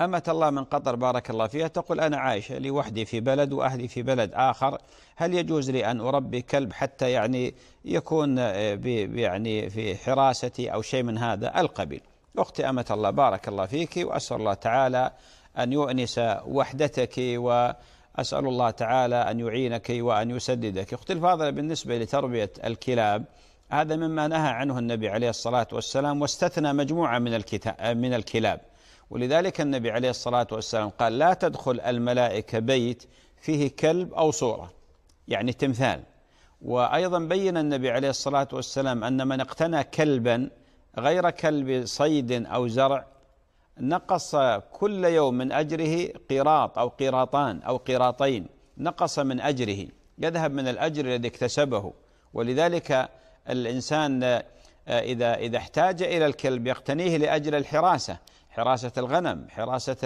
أمة الله من قطر بارك الله فيها تقول أنا عايشة لوحدي في بلد وأهلي في بلد آخر هل يجوز لي أن أربي كلب حتى يعني يكون آه، يعني في حراستي أو شيء من هذا القبيل أختي أمة الله بارك الله فيك وأسأل الله تعالى أن يؤنس وحدتك وأسأل الله تعالى أن يعينك وأن يسددك أختي الفاضلة بالنسبة لتربية الكلاب هذا مما نهى عنه النبي عليه الصلاة والسلام واستثنى مجموعة من من الكلاب ولذلك النبي عليه الصلاة والسلام قال لا تدخل الملائكة بيت فيه كلب أو صورة يعني تمثال وأيضا بين النبي عليه الصلاة والسلام أن من اقتنى كلبا غير كلب صيد أو زرع نقص كل يوم من أجره قيراط أو قيراطان أو قيراطين نقص من أجره يذهب من الأجر الذي اكتسبه ولذلك الإنسان إذا إذا احتاج إلى الكلب يقتنيه لأجل الحراسة حراسة الغنم حراسة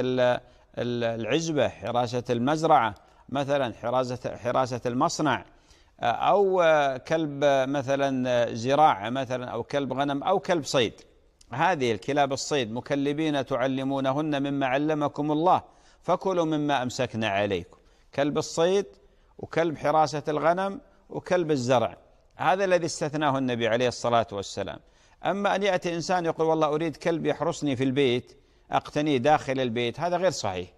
العزبة حراسة المزرعة مثلا حراسة, حراسة المصنع آه، أو آه، كلب آه، مثلا زراعة مثلا أو كلب غنم أو كلب صيد هذه الكلاب الصيد مكلبين تعلمونهن مما علمكم الله فكلوا مما أمسكنا عليكم كلب الصيد وكلب حراسة الغنم وكلب الزرع هذا الذي استثناه النبي عليه الصلاة والسلام أما أن يأتي إنسان يقول والله أريد كلب يحرسني في البيت أقتنيه داخل البيت هذا غير صحيح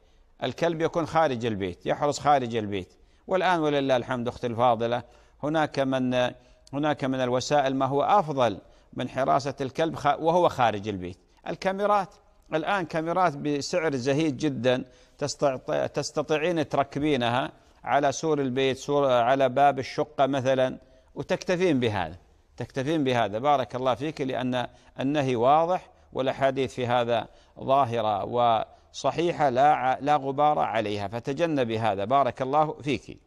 الكلب يكون خارج البيت يحرس خارج البيت والآن ولله الحمد أختي الفاضلة هناك من هناك من الوسائل ما هو أفضل من حراسة الكلب وهو خارج البيت الكاميرات الآن كاميرات بسعر زهيد جدا تستطيعين تركبينها على سور البيت سور على باب الشقة مثلا وتكتفين بهذا تكتفين بهذا بارك الله فيك لأن النهي واضح والاحاديث في هذا ظاهره وصحيحه لا لا غبار عليها فتجنبي هذا بارك الله فيك